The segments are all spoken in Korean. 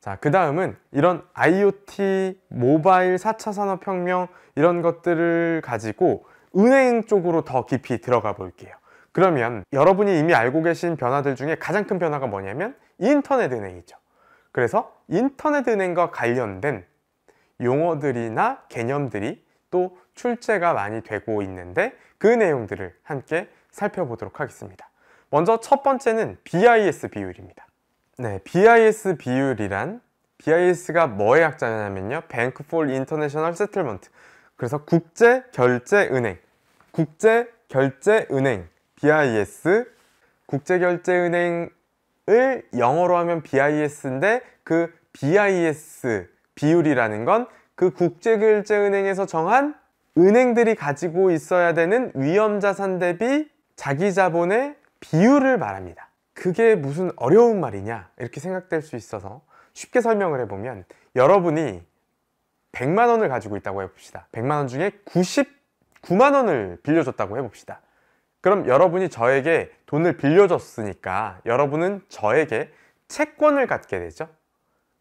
자, 그 다음은 이런 IoT, 모바일, 4차 산업혁명 이런 것들을 가지고 은행 쪽으로 더 깊이 들어가 볼게요. 그러면 여러분이 이미 알고 계신 변화들 중에 가장 큰 변화가 뭐냐면 인터넷 은행이죠. 그래서 인터넷 은행과 관련된 용어들이나 개념들이 또 출제가 많이 되고 있는데 그 내용들을 함께 살펴보도록 하겠습니다. 먼저 첫 번째는 BIS 비율입니다. 네, BIS 비율이란 BIS가 뭐의 약자냐면요. Bank for International Settlement. 그래서 국제 결제 은행. 국제 결제 은행 BIS 국제 결제 은행을 영어로 하면 BIS인데 그 BIS 비율이라는 건 그 국제 결제 은행에서 정한 은행들이 가지고 있어야 되는 위험 자산 대비 자기 자본의 비율을 말합니다. 그게 무슨 어려운 말이냐 이렇게 생각될 수 있어서 쉽게 설명을 해보면 여러분이 100만 원을 가지고 있다고 해봅시다 100만 원 중에 99만 원을 빌려줬다고 해봅시다 그럼 여러분이 저에게 돈을 빌려줬으니까 여러분은 저에게 채권을 갖게 되죠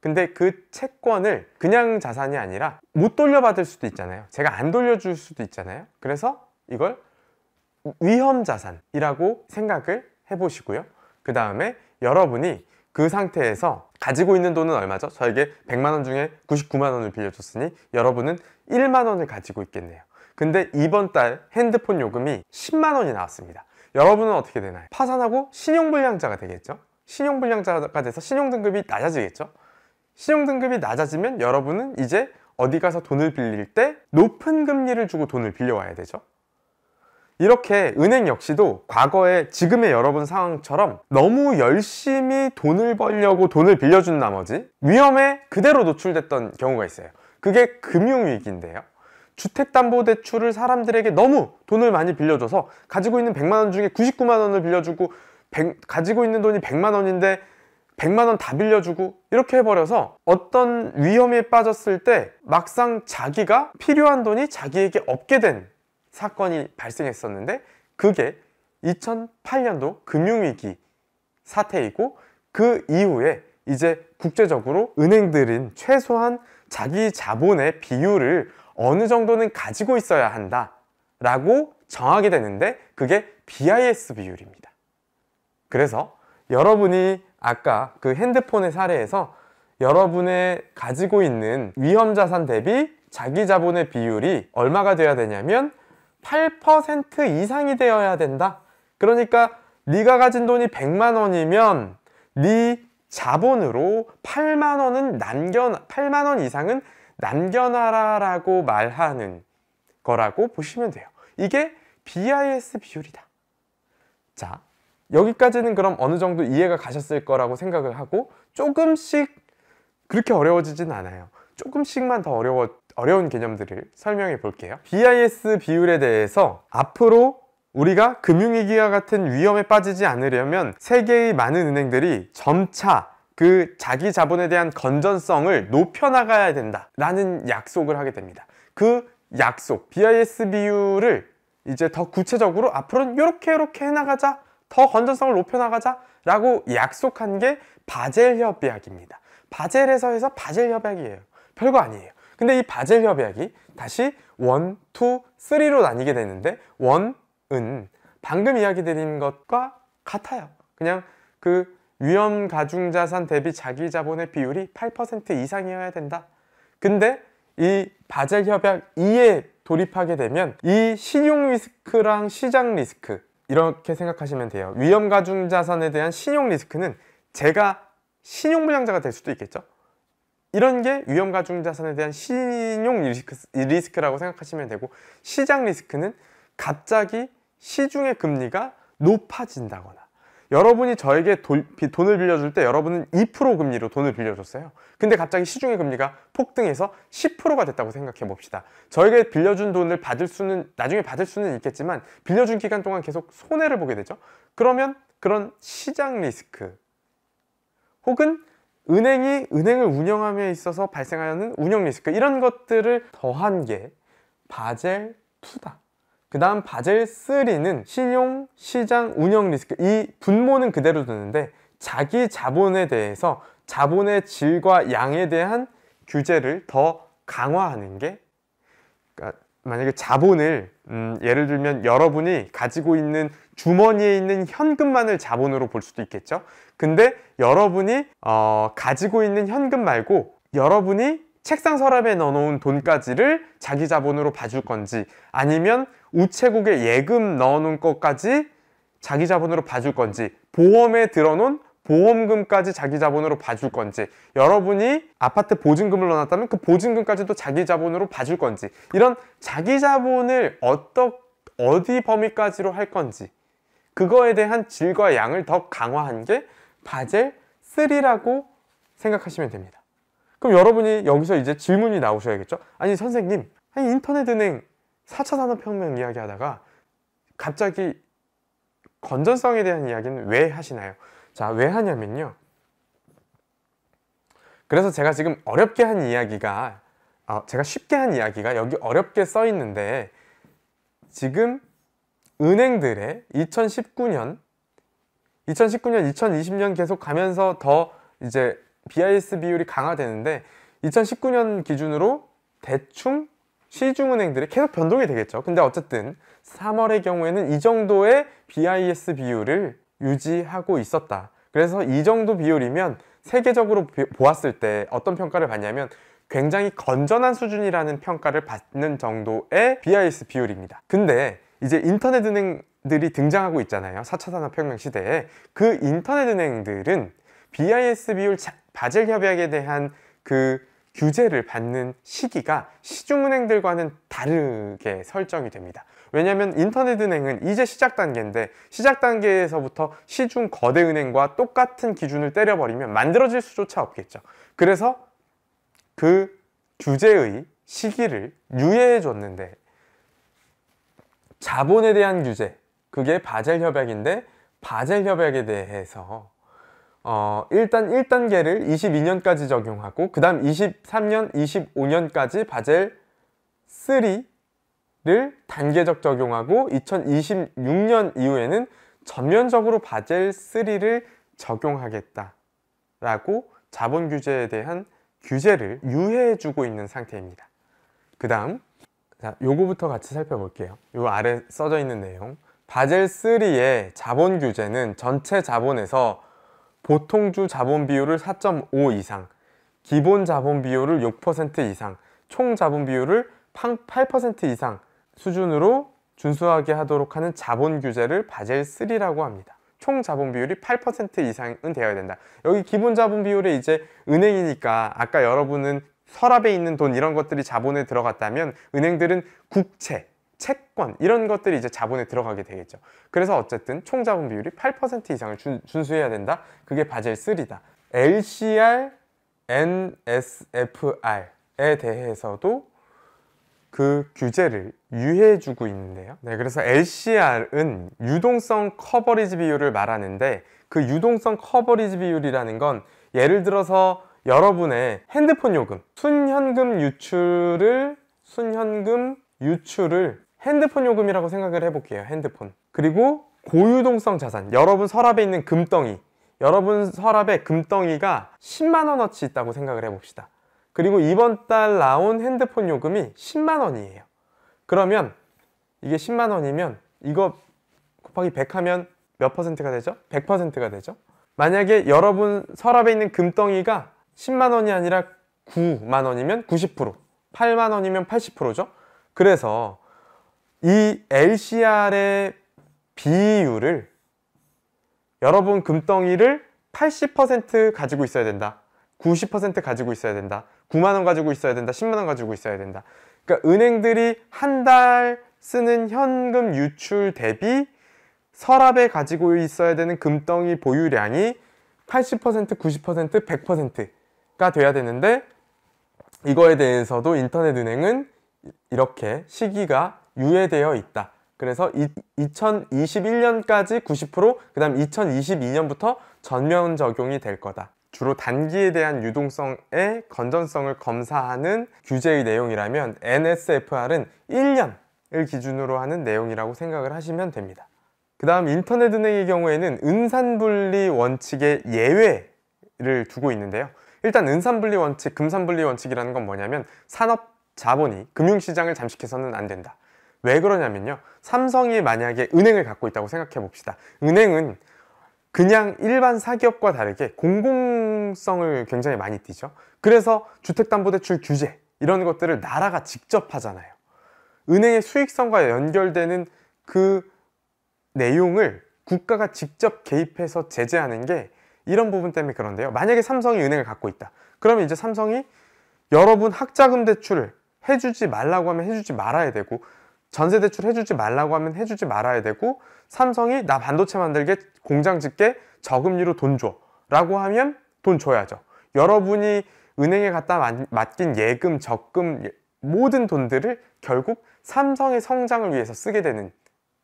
근데 그 채권을 그냥 자산이 아니라 못 돌려받을 수도 있잖아요 제가 안 돌려줄 수도 있잖아요 그래서 이걸 위험 자산이라고 생각을 해보시고요 그 다음에 여러분이 그 상태에서 가지고 있는 돈은 얼마죠? 저에게 100만원 중에 99만원을 빌려줬으니 여러분은 1만원을 가지고 있겠네요 근데 이번 달 핸드폰 요금이 10만원이 나왔습니다 여러분은 어떻게 되나요? 파산하고 신용불량자가 되겠죠? 신용불량자가 돼서 신용등급이 낮아지겠죠? 신용등급이 낮아지면 여러분은 이제 어디 가서 돈을 빌릴 때 높은 금리를 주고 돈을 빌려와야 되죠 이렇게 은행 역시도 과거에 지금의 여러분 상황처럼 너무 열심히 돈을 벌려고 돈을 빌려준 나머지 위험에 그대로 노출됐던 경우가 있어요. 그게 금융위기인데요. 주택담보대출을 사람들에게 너무 돈을 많이 빌려줘서 가지고 있는 100만 원 중에 99만 원을 빌려주고 100, 가지고 있는 돈이 100만 원인데 100만 원 다 빌려주고 이렇게 해버려서 어떤 위험에 빠졌을 때 막상 자기가 필요한 돈이 자기에게 없게 된 사건이 발생했었는데 그게 2008년도 금융위기 사태이고 그 이후에 이제 국제적으로 은행들은 최소한 자기 자본의 비율을 어느 정도는 가지고 있어야 한다 라고 정하게 되는데 그게 BIS 비율입니다. 그래서 여러분이 아까 그 핸드폰의 사례에서 여러분의 가지고 있는 위험자산 대비 자기 자본의 비율이 얼마가 돼야 되냐면 8% 이상이 되어야 된다. 그러니까 네가 가진 돈이 100만 원이면 네 자본으로 8만 원은 남겨 8만 원 이상은 남겨놔라라고 말하는 거라고 보시면 돼요. 이게 BIS 비율이다. 자, 여기까지는 그럼 어느 정도 이해가 가셨을 거라고 생각을 하고 조금씩 그렇게 어려워지진 않아요. 조금씩만 더 어려워 어려운 개념들을 설명해 볼게요. BIS 비율에 대해서 앞으로 우리가 금융위기와 같은 위험에 빠지지 않으려면 세계의 많은 은행들이 점차 그 자기 자본에 대한 건전성을 높여나가야 된다라는 약속을 하게 됩니다. 그 약속, BIS 비율을 이제 더 구체적으로 앞으로는 이렇게 이렇게 해나가자, 더 건전성을 높여나가자 라고 약속한 게 바젤 협약입니다. 바젤에서 해서 바젤 협약이에요. 별거 아니에요. 근데 이 바젤 협약이 다시 원, 투, 쓰리로 나뉘게 되는데 원은 방금 이야기 드린 것과 같아요. 그냥 그 위험 가중 자산 대비 자기 자본의 비율이 8% 이상이어야 된다. 근데 이 바젤 협약 2에 돌입하게 되면 이 신용 리스크랑 시장 리스크 이렇게 생각하시면 돼요. 위험 가중 자산에 대한 신용 리스크는 제가 신용 불량자가 될 수도 있겠죠. 이런 게 위험 가중 자산에 대한 신용 리스크, 라고 생각하시면 되고 시장 리스크는 갑자기 시중의 금리가 높아진다거나 여러분이 저에게 도, 돈을 빌려줄 때 여러분은 2% 금리로 돈을 빌려줬어요. 근데 갑자기 시중의 금리가 폭등해서 10%가 됐다고 생각해 봅시다. 저에게 빌려준 돈을 받을 수는 나중에 받을 수는 있겠지만 빌려준 기간 동안 계속 손해를 보게 되죠. 그러면 그런 시장 리스크 혹은 은행이 은행을 운영함에 있어서 발생하는 운영 리스크 그러니까 이런 것들을 더한 게 바젤 2다. 그 다음 바젤 3는 신용, 시장, 운영 리스크 이 분모는 그대로 두는데 자기 자본에 대해서 자본의 질과 양에 대한 규제를 더 강화하는 게 그러니까 만약에 자본을 음, 예를 들면 여러분이 가지고 있는 주머니에 있는 현금만을 자본으로 볼 수도 있겠죠. 근데 여러분이 어, 가지고 있는 현금 말고 여러분이 책상 서랍에 넣어놓은 돈까지를 자기 자본으로 봐줄 건지 아니면 우체국에 예금 넣어놓은 것까지 자기 자본으로 봐줄 건지 보험에 들어놓은 보험금까지 자기 자본으로 봐줄 건지 여러분이 아파트 보증금을 넣어놨다면 그 보증금까지도 자기 자본으로 봐줄 건지 이런 자기 자본을 어떤 어디 범위까지로 할 건지 그거에 대한 질과 양을 더 강화한 게 바젤 3라고 생각하시면 됩니다 그럼 여러분이 여기서 이제 질문이 나오셔야겠죠 아니 선생님 아니 인터넷은행 4차 산업혁명 이야기하다가 갑자기 건전성에 대한 이야기는 왜 하시나요? 자, 왜 하냐면요. 그래서 제가 지금 어렵게 한 이야기가 어, 제가 쉽게 한 이야기가 여기 어렵게 써 있는데 지금 은행들의 2019년 2019년, 2020년 계속 가면서 더 이제 BIS 비율이 강화되는데 2019년 기준으로 대충 시중은행들이 계속 변동이 되겠죠. 근데 어쨌든 3월의 경우에는 이 정도의 BIS 비율을 유지하고 있었다. 그래서 이 정도 비율이면 세계적으로 보았을 때 어떤 평가를 받냐면 굉장히 건전한 수준이라는 평가를 받는 정도의 BIS 비율입니다. 근데 이제 인터넷 은행들이 등장하고 있잖아요. 4차 산업혁명 시대에. 그 인터넷 은행들은 BIS 비율 바젤 협약에 대한 그 규제를 받는 시기가 시중은행들과는 다르게 설정이 됩니다. 왜냐하면 인터넷은행은 이제 시작 단계인데 시작 단계에서부터 시중 거대 은행과 똑같은 기준을 때려버리면 만들어질 수조차 없겠죠. 그래서 그 규제의 시기를 유예해 줬는데 자본에 대한 규제 그게 바젤 협약인데 바젤 협약에 대해서 어, 일단 1단계를 22년까지 적용하고 그 다음 23년, 25년까지 바젤 3를 단계적 적용하고 2026년 이후에는 전면적으로 바젤 3를 적용하겠다라고 자본 규제에 대한 규제를 유예해 주고 있는 상태입니다. 그 다음 요거부터 같이 살펴볼게요. 요 아래 써져 있는 내용 바젤 3의 자본 규제는 전체 자본에서 보통주 자본 비율을 4.5 이상 기본 자본 비율을 6% 이상 총 자본 비율을 8% 이상 수준으로 준수하게 하도록 하는 자본 규제를 바젤 3라고 합니다. 총 자본 비율이 8% 이상은 되어야 된다. 여기 기본 자본 비율에 이제 은행이니까 아까 여러분은 서랍에 있는 돈 이런 것들이 자본에 들어갔다면 은행들은 국채, 채권 이런 것들이 이제 자본에 들어가게 되겠죠. 그래서 어쨌든 총 자본 비율이 8% 이상을 준, 준수해야 된다. 그게 바젤 3다. LCR, NSFR에 대해서도 그 규제를 유해해주고 있는데요. 네, 그래서 LCR은 유동성 커버리지 비율을 말하는데 그 유동성 커버리지 비율이라는 건 예를 들어서 여러분의 핸드폰 요금, 순현금 유출을 순현금 유출을 핸드폰 요금이라고 생각을 해볼게요. 핸드폰. 그리고 고유동성 자산, 여러분 서랍에 있는 금덩이 여러분 서랍에 금덩이가 10만원어치 있다고 생각을 해봅시다. 그리고 이번 달 나온 핸드폰 요금이 10만 원이에요. 그러면 이게 10만 원이면 이거 곱하기 100 하면 몇 퍼센트가 되죠? 100%가 되죠? 만약에 여러분 서랍에 있는 금덩이가 10만 원이 아니라 9만 원이면 90%, 8만 원이면 80%죠? 그래서 이 LCR의 비율을 여러분 금덩이를 80% 가지고 있어야 된다. 90% 가지고 있어야 된다. 9만 원 가지고 있어야 된다. 10만 원 가지고 있어야 된다. 그러니까 은행들이 한 달 쓰는 현금 유출 대비 서랍에 가지고 있어야 되는 금덩이 보유량이 80%, 90%, 100%가 돼야 되는데 이거에 대해서도 인터넷 은행은 이렇게 시기가 유예되어 있다. 그래서 2021년까지 90%, 그 다음 2022년부터 전면 적용이 될 거다. 주로 단기에 대한 유동성의 건전성을 검사하는 규제의 내용이라면 NSFR은 1년을 기준으로 하는 내용이라고 생각을 하시면 됩니다. 그 다음 인터넷 은행의 경우에는 은산분리 원칙의 예외를 두고 있는데요. 일단 은산분리 원칙, 금산분리 원칙이라는 건 뭐냐면 산업 자본이 금융시장을 잠식해서는 안 된다. 왜 그러냐면요. 삼성이 만약에 은행을 갖고 있다고 생각해 봅시다. 은행은 그냥 일반 사기업과 다르게 공공성을 굉장히 많이 띠죠 그래서 주택담보대출 규제 이런 것들을 나라가 직접 하잖아요 은행의 수익성과 연결되는 그 내용을 국가가 직접 개입해서 제재하는 게 이런 부분 때문에 그런데요 만약에 삼성이 은행을 갖고 있다 그러면 이제 삼성이 여러분 학자금 대출을 해주지 말라고 하면 해주지 말아야 되고 전세 대출 해주지 말라고 하면 해주지 말아야 되고 삼성이 나 반도체 만들게 공장 짓게 저금리로 돈줘 라고 하면 돈 줘야죠 여러분이 은행에 갖다 맡긴 예금, 적금 예, 모든 돈들을 결국 삼성의 성장을 위해서 쓰게 되는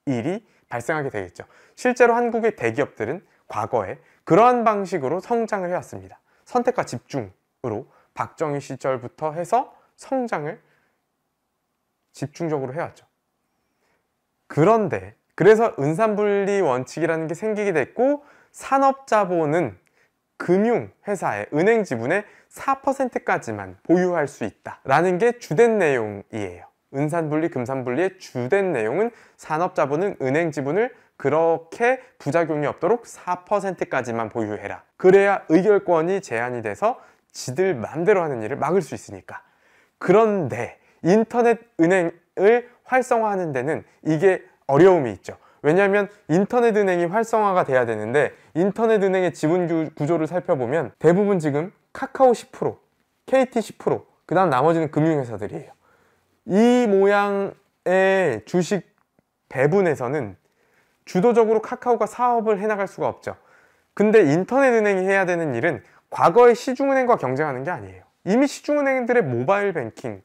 일이 발생하게 되겠죠 실제로 한국의 대기업들은 과거에 그러한 방식으로 성장을 해왔습니다 선택과 집중으로 박정희 시절부터 해서 성장을 집중적으로 해왔죠 그런데 그래서 은산분리 원칙이라는 게 생기게 됐고 산업자본은 금융회사의 은행 지분의 4%까지만 보유할 수 있다라는 게 주된 내용이에요. 은산분리, 금산분리의 주된 내용은 산업자본은 은행 지분을 그렇게 부작용이 없도록 4%까지만 보유해라. 그래야 의결권이 제한이 돼서 지들 마음대로 하는 일을 막을 수 있으니까. 그런데 인터넷 은행을 활성화하는 데는 이게 어려움이 있죠. 왜냐하면 인터넷 은행이 활성화가 돼야 되는데 인터넷 은행의 지분 구조를 살펴보면 대부분 지금 카카오 10%, KT 10%, 그 다음 나머지는 금융회사들이에요. 이 모양의 주식 배분에서는 주도적으로 카카오가 사업을 해나갈 수가 없죠. 근데 인터넷 은행이 해야 되는 일은 과거의 시중은행과 경쟁하는 게 아니에요. 이미 시중은행들의 모바일 뱅킹은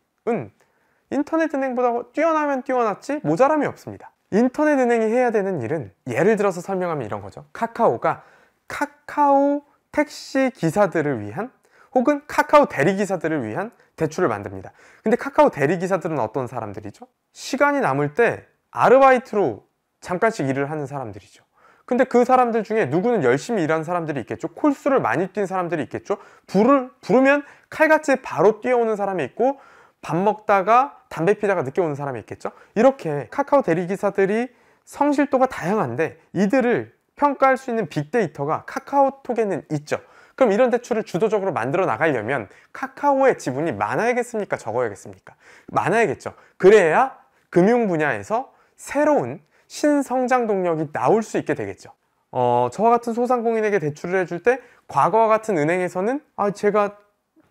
인터넷 은행보다 뛰어나면 뛰어났지 모자람이 없습니다 인터넷 은행이 해야 되는 일은 예를 들어서 설명하면 이런 거죠 카카오가 카카오 택시 기사들을 위한 혹은 카카오 대리기사들을 위한 대출을 만듭니다 근데 카카오 대리기사들은 어떤 사람들이죠? 시간이 남을 때 아르바이트로 잠깐씩 일을 하는 사람들이죠 근데 그 사람들 중에 누구는 열심히 일하는 사람들이 있겠죠 콜수를 많이 뛴 사람들이 있겠죠 부를, 부르면 칼같이 바로 뛰어오는 사람이 있고 밥 먹다가 담배 피다가 늦게 오는 사람이 있겠죠? 이렇게 카카오 대리기사들이 성실도가 다양한데 이들을 평가할 수 있는 빅데이터가 카카오톡에는 있죠. 그럼 이런 대출을 주도적으로 만들어 나가려면 카카오의 지분이 많아야겠습니까? 적어야겠습니까? 많아야겠죠. 그래야 금융 분야에서 새로운 신성장 동력이 나올 수 있게 되겠죠. 어, 저와 같은 소상공인에게 대출을 해줄 때 과거와 같은 은행에서는 아, 제가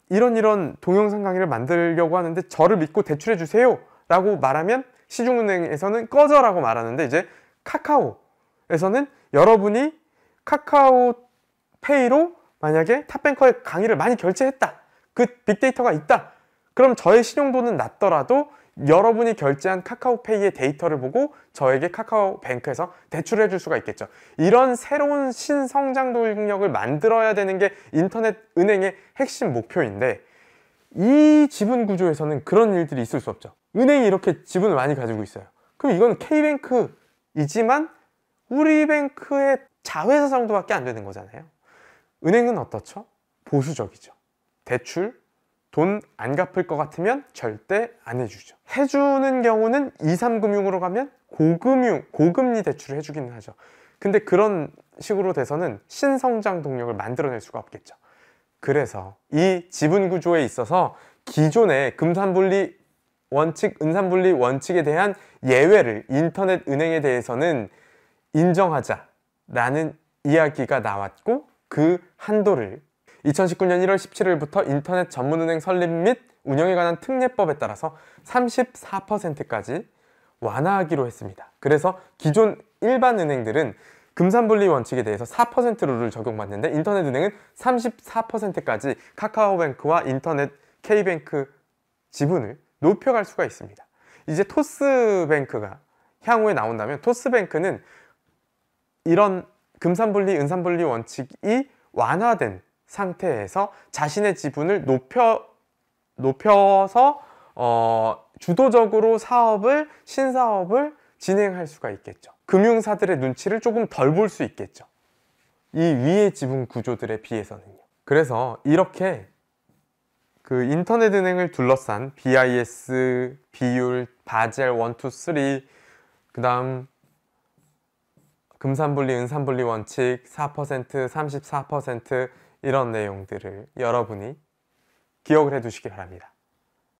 이런 이런 동영상 강의를 만들려고 하는데 저를 믿고 대출해 주세요 라고 말하면 시중은행에서는 꺼져 라고 말하는데 이제 카카오에서는 여러분이 카카오 페이로 만약에 탑뱅커의 강의를 많이 결제했다 그 빅데이터가 있다 그럼 저의 신용도는 낮더라도 여러분이 결제한 카카오페이의 데이터를 보고 저에게 카카오뱅크에서 대출해 줄 수가 있겠죠. 이런 새로운 신성장 동력을 만들어야 되는 게 인터넷 은행의 핵심 목표인데 이 지분 구조에서는 그런 일들이 있을 수 없죠. 은행이 이렇게 지분을 많이 가지고 있어요. 그럼 이건 K뱅크이지만 우리뱅크의 자회사 정도밖에 안 되는 거잖아요. 은행은 어떻죠? 보수적이죠. 대출, 돈안 갚을 것 같으면 절대 안 해주죠 해주는 경우는 2, 3금융으로 가면 고금융, 고금리 대출을 해주기는 하죠 근데 그런 식으로 돼서는 신성장 동력을 만들어낼 수가 없겠죠 그래서 이 지분 구조에 있어서 기존의 금산분리 원칙, 은산분리 원칙에 대한 예외를 인터넷 은행에 대해서는 인정하자라는 이야기가 나왔고 그 한도를 2019년 1월 17일부터 인터넷 전문은행 설립 및 운영에 관한 특례법에 따라서 34%까지 완화하기로 했습니다. 그래서 기존 일반 은행들은 금산분리 원칙에 대해서 4% 룰을 적용받는데 인터넷 은행은 34%까지 카카오뱅크와 인터넷 K뱅크 지분을 높여갈 수가 있습니다. 이제 토스뱅크가 향후에 나온다면 토스뱅크는 이런 금산분리, 은산분리 원칙이 완화된 상태에서 자신의 지분을 높여 높여서 어, 주도적으로 사업을 신사업을 진행할 수가 있겠죠. 금융사들의 눈치를 조금 덜 볼 수 있겠죠. 이 위의 지분 구조들에 비해서는요. 그래서 이렇게 그 인터넷 은행을 둘러싼 BIS, 비율, 바젤 1, 2, 3, 그 다음 금산분리, 은산분리 원칙 4%, 34%, 이런 내용들을 여러분이 기억을 해 두시기 바랍니다.